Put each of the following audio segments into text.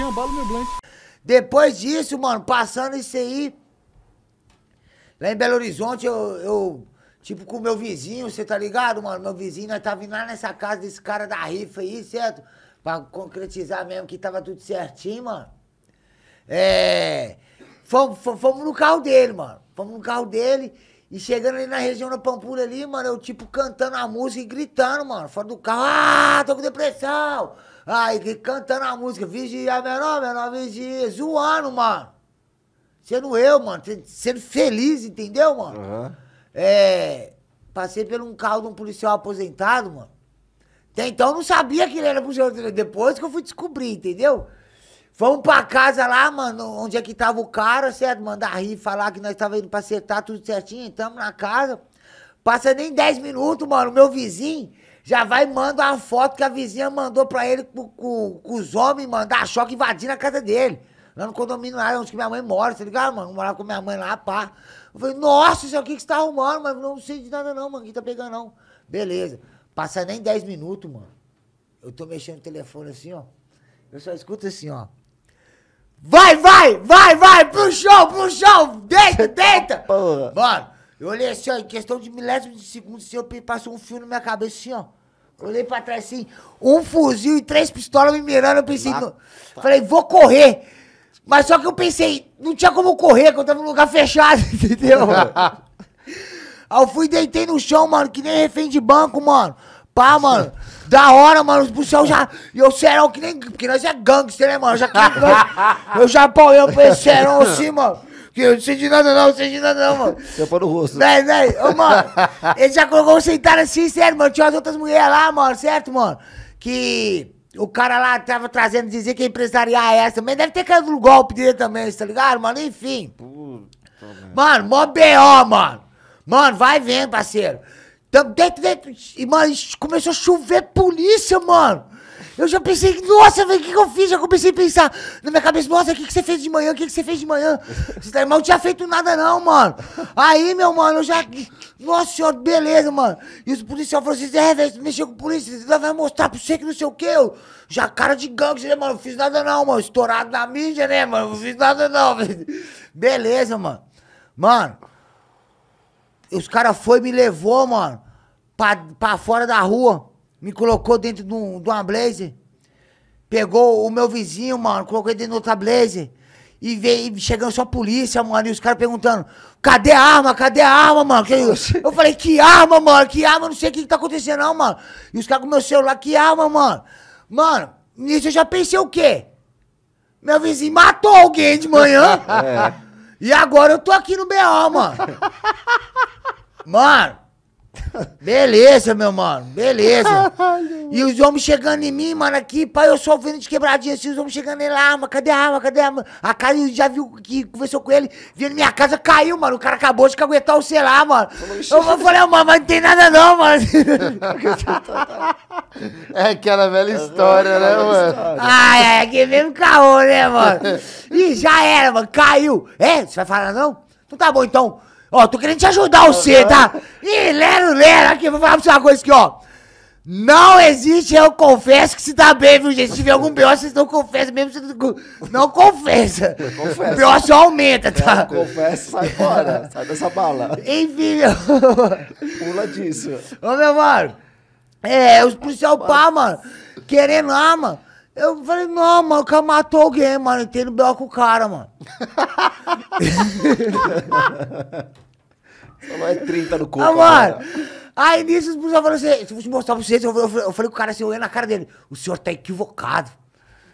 Jambalo meu blank. Depois disso, mano, passando isso aí, lá em Belo Horizonte, eu, eu tipo, com o meu vizinho, você tá ligado, mano? Meu vizinho, nós tava indo lá nessa casa desse cara da rifa aí, certo? Pra concretizar mesmo que tava tudo certinho, mano. É. Fomos, fomos no carro dele, mano. Fomos no carro dele. E chegando ali na região da Pampulha ali, mano, eu tipo cantando a música e gritando, mano, fora do carro, ah, tô com depressão! Aí cantando a música, vigia, menor, menor, vigia, zoando, mano. Sendo eu, mano, sendo feliz, entendeu, mano? Uhum. É. Passei por um carro de um policial aposentado, mano. Até então eu não sabia que ele era policial. Depois que eu fui descobrir, entendeu? Vamos pra casa lá, mano, onde é que tava o cara, certo? Mandar rir, falar que nós tava indo pra acertar tudo certinho, entramos na casa. Passa nem 10 minutos, mano, meu vizinho já vai e manda uma foto que a vizinha mandou pra ele com, com, com os homens, mandar choque invadir na casa dele. Lá no condomínio lá, onde que minha mãe mora, tá ligado, mano? morar morava com minha mãe lá, pá. Eu falei, nossa, isso aqui que você tá arrumando, mas não sei de nada não, mano, que tá pegando não. Beleza. Passa nem 10 minutos, mano. Eu tô mexendo no telefone assim, ó. Eu só escuto assim, ó. Vai, vai, vai, vai, pro chão, pro chão, deita, deita. Porra. Mano, eu olhei assim, ó, em questão de milésimos de segundo, assim, eu passou um fio na minha cabeça, assim, ó. Olhei pra trás, assim, um fuzil e três pistolas me mirando, eu pensei, Lá, tá. falei, vou correr. Mas só que eu pensei, não tinha como correr, que eu tava num lugar fechado, entendeu? Aí eu fui, deitei no chão, mano, que nem refém de banco, mano. Pá, mano. Da hora, mano, os policial já. E o serão que nem. Porque nós é gangster, né, mano? Eu já que Eu já pau, eu falei, serão assim, mano. Que eu não sei de nada, não, não sei de nada, não, mano. Você foi no rosto. Né, véi, né? Ô, mano, ele já colocou um sentado assim, sério, mano. Tinha umas outras mulheres lá, mano, certo, mano? Que. O cara lá tava trazendo dizer que empresariar é essa também. Deve ter caído no golpe dele também, tá ligado, mano? Enfim. Puta, mano, mó B.O., mano. Mano, vai vendo, parceiro dentro, dentro. E, mano, começou a chover polícia, mano. Eu já pensei, nossa, velho, o que, que eu fiz? Já comecei a pensar na minha cabeça, nossa, o que, que você fez de manhã? O que, que você fez de manhã? Você tá, não tinha feito nada, não, mano. Aí, meu mano, eu já. Nossa senhora, beleza, mano. E os policiais falaram assim: é, velho, mexeu com polícia, você vai mostrar pra você que não sei o quê. Eu, já cara de gangue, né, mano? Não fiz nada, não, mano. Estourado na mídia, né, mano? Não fiz nada, não, velho. Beleza, mano. Mano. Os caras foi me levou, mano, pra, pra fora da rua. Me colocou dentro de, um, de uma blazer. Pegou o meu vizinho, mano, colocou ele dentro de outra blazer. E veio chegando só a polícia, mano, e os caras perguntando: cadê a arma? Cadê a arma, mano? eu falei: que arma, mano? Que arma? Não sei o que, que tá acontecendo, não, mano. E os caras com meu celular: que arma, mano? Mano, nisso eu já pensei o quê? Meu vizinho matou alguém de manhã. é. E agora eu tô aqui no BO, mano. mano, Beleza, meu mano, beleza. e os homens chegando em mim, mano, aqui, pai, eu só vendo de quebradinha assim, os homens chegando lá, arma, ah, cadê a arma, cadê a arma? A cara já viu que conversou com ele, vindo minha casa, caiu, mano, o cara acabou de caguetar o sei lá, mano. Eu falei, mano, mas não tem nada não, mano. é aquela velha história, né, mano? Ah, é, que mesmo caô, né, mano? E já era, mano, caiu. É, você vai falar não? Então tá bom, então. Ó, tô querendo te ajudar você, tá? Ih, lero, lero, aqui, vou falar pra você uma coisa aqui, ó. Não existe, eu confesso que se dá tá bem, viu, gente? Se tiver algum B.O., vocês não confessam, mesmo se não, não confessa. O B.O. só aumenta, é, tá? Não, confessa, sai fora, sai dessa bala. Enfim, meu... Pula disso. Ô, meu mano, é, os policial pá, mano, querendo lá, mano. Eu falei, não, mano, o cara matou alguém, mano. Entrei no bloco com o cara, mano. Só não é 30 no corpo. Ah, mano. Aí nisso, os policiais falaram assim, se eu vou te mostrar pra vocês, eu falei, eu falei com o cara assim, eu olhei na cara dele, o senhor tá equivocado.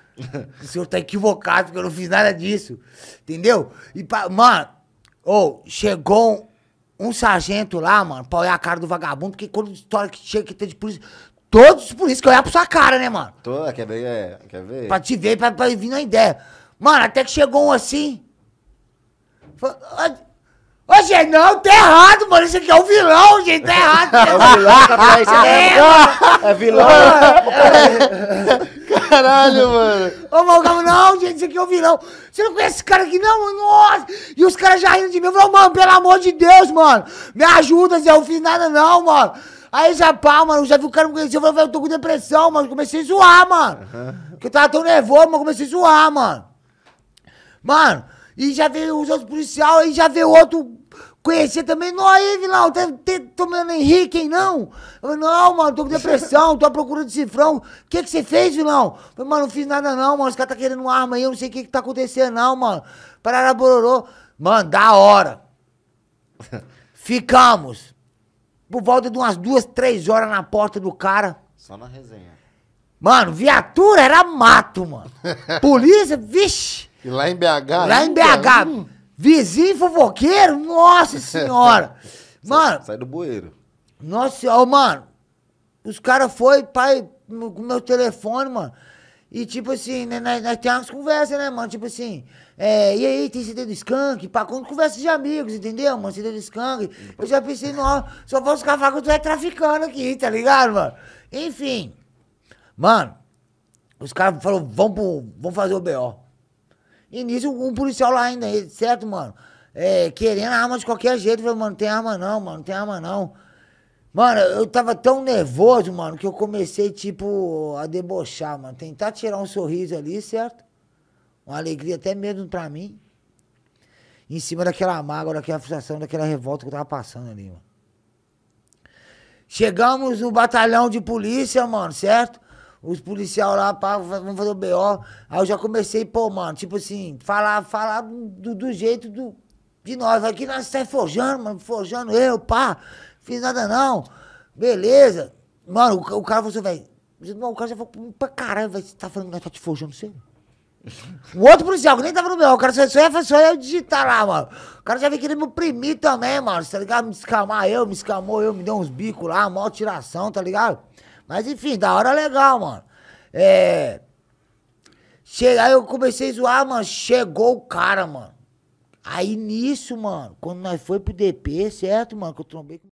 o senhor tá equivocado, porque eu não fiz nada disso. Entendeu? E, pra, mano, ou oh, chegou um, um sargento lá, mano, pra olhar a cara do vagabundo, porque quando história que chega que tem de polícia, Todos por isso que olhar pra sua cara, né, mano? Tô, quer ver? É, quer ver? Pra te ver, pra, pra vir na ideia. Mano, até que chegou um assim. Falou, Ô, gente, não, tá errado, mano. Isso aqui é o um vilão, gente, tá errado. É o né? vilão da tá né? É, é vilão. É. Caralho, mano. Ô, Malgão, não, gente, isso aqui é o um vilão. Você não conhece esse cara aqui, não? Nossa. E os caras já rindo de mim. Eu mano, pelo amor de Deus, mano. Me ajuda, Zé. Eu não fiz nada, não, mano. Aí já pá, mano, já vi o cara me conhecer, eu falei, eu tô com depressão, mano. Comecei a zoar, mano. Uhum. Porque eu tava tão nervoso, mano, comecei a zoar, mano. Mano, e já veio os outros policiais, aí já veio outro conhecer também. Não, aí, Vilão, tá tomando Henrique, hein, não? Eu falei, não, mano, tô com depressão, tô à procura de cifrão. O que que você fez, Vilão? Eu falei, mano, não fiz nada não, mano. Os caras tá querendo uma arma aí, eu não sei o que que tá acontecendo não, mano. Parará, bororô. Mano, da hora. Ficamos por volta de umas duas, três horas na porta do cara. Só na resenha. Mano, viatura era mato, mano. Polícia, vixe. E lá em BH? Lá em BH. Hum. Vizinho fofoqueiro, nossa senhora. mano. Sai, sai do bueiro. Nossa senhora, mano. Os caras foi, pai, com meu telefone, mano. E tipo assim, né, nós, né, nós né, temos conversa, né, mano? Tipo assim, é, e aí, tem CD do Skank? Pra quando conversa de amigos, entendeu, mano? CD do Skank. Eu já pensei, não, só vou ficar falando que tu é traficando aqui, tá ligado, mano? Enfim. Mano, os caras falaram, vamos, fazer o BO. E nisso, um policial lá ainda, certo, mano? É, querendo arma de qualquer jeito, falou, mano, tem arma não, mano, não tem arma não. Mano, eu tava tão nervoso, mano, que eu comecei, tipo, a debochar, mano. Tentar tirar um sorriso ali, certo? Uma alegria até mesmo pra mim. Em cima daquela mágoa, daquela frustração, daquela revolta que eu tava passando ali, mano. Chegamos no batalhão de polícia, mano, certo? Os policiais lá, pá, vamos fazer o BO. Aí eu já comecei, pô, mano, tipo assim, falar, falar do, do jeito do, de nós. Aqui nós estamos tá forjando, mano, forjando eu, pá. Fiz nada não. Beleza. Mano, o, o cara falou assim, velho. O cara já falou pra caralho, velho. Você tá falando que nós tá te forjando sei. O outro policial, que nem tava no meu, o cara só, só, ia, só ia digitar lá, mano. O cara já veio querendo me oprimir também, mano. Tá ligado? Me escamar eu, me escamou eu, me deu uns bicos lá, mal tiração, tá ligado? Mas enfim, da hora legal, mano. É. Chega, aí eu comecei a zoar, mano. Chegou o cara, mano. Aí nisso, mano, quando nós foi pro DP, certo, mano, que eu trombei com.